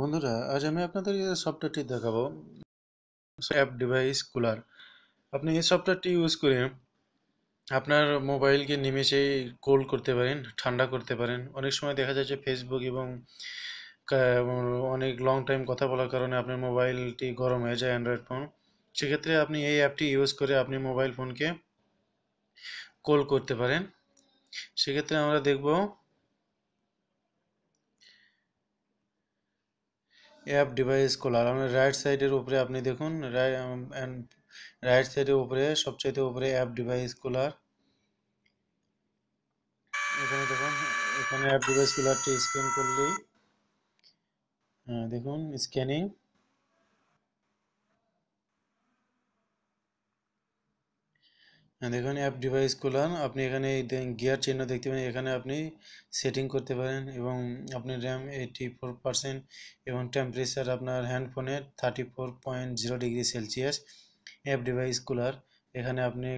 বন্ধুরা আজ আমি আপনাদের এই সফটওয়্যারটি দেখাবো অ্যাপ ডিভাইস কুলার আপনি এই সফটওয়্যারটি ইউজ করে আপনার মোবাইলকে নিমেষেই কোল্ড করতে পারেন ঠান্ডা করতে পারেন অনেক সময় দেখা যাচ্ছে ফেসবুক এবং অনেক লং টাইম কথা বলার কারণে আপনার মোবাইলটি গরম হয়ে যায় অ্যান্ড্রয়েড ফোন সেক্ষেত্রে আপনি এই অ্যাপটি ইউজ করে আপনি মোবাইল ফোনকে কোল করতে পারেন সেক্ষেত্রে আমরা দেখব অ্যাপ ডিভাইস খোলার আপনার রাইট সাইডের উপরে আপনি দেখুন রাইট সাইডের um, উপরে সবচাইতে উপরে অ্যাপ ডিভাইস খোলার এখানে দেখুন এখানে অ্যাপ ডিভাইস খোলারটি স্ক্যান করলেই হ্যাঁ, দেখুন স্ক্যানিং দেখুন অ্যাপ ডিভাইস খোলান আপনি এখানে গিয়ার চিহ্ন দেখতে পারেন এখানে আপনি সেটিং করতে পারেন এবং আপনি র্যাম এইটি ফোর পারসেন্ট এবং টেম্পারেচার আপনার হ্যান্ডফোনে thirty four point zero degree Celsius app device cooler এখানে আপনি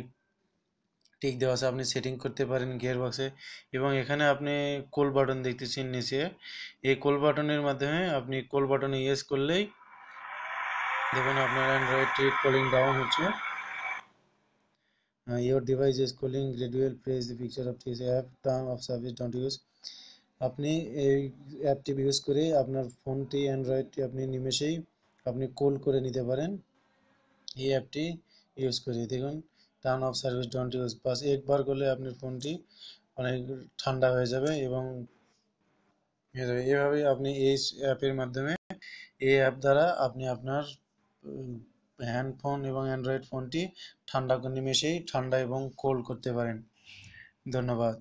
টিক দেওয়া আছে আপনি সেটিং করতে পারেন গিয়ার বক্সে এবং এখানে আপনি কোল বাটন দেখতেছেন নিচে এই কোল বাটনের মাধ্যমে আপনি কোল বাটনে ইয়েস করলেই দেখুন আপনার অ্যান্ড্রয়েড ট্রিপ কলিং ডাউন হচ্ছে uh, your device is cooling gradual press the picture of this app term of service don't use আপনি এই অ্যাপটি ইউজ করে আপনার ফোনটি অ্যান্ড্রয়েডটি আপনি নিমেষেই আপনি কল করে নিতে পারেন এই অ্যাপটি ইউজ করে দেখুন turn off service don't use bus একবার করলে আপনার ফোনটি অনেক ঠান্ডা হয়ে যাবে এবং এভাবে আপনি এই অ্যাপের মাধ্যমে এই অ্যাপ দ্বারা আপনি আপনার হ্যান্ড ফোন এবং অ্যান্ড্রয়েড ফোনটি ঠান্ডা নিমেষেই ঠান্ডা এবং কোল্ড করতে পারেন ধন্যবাদ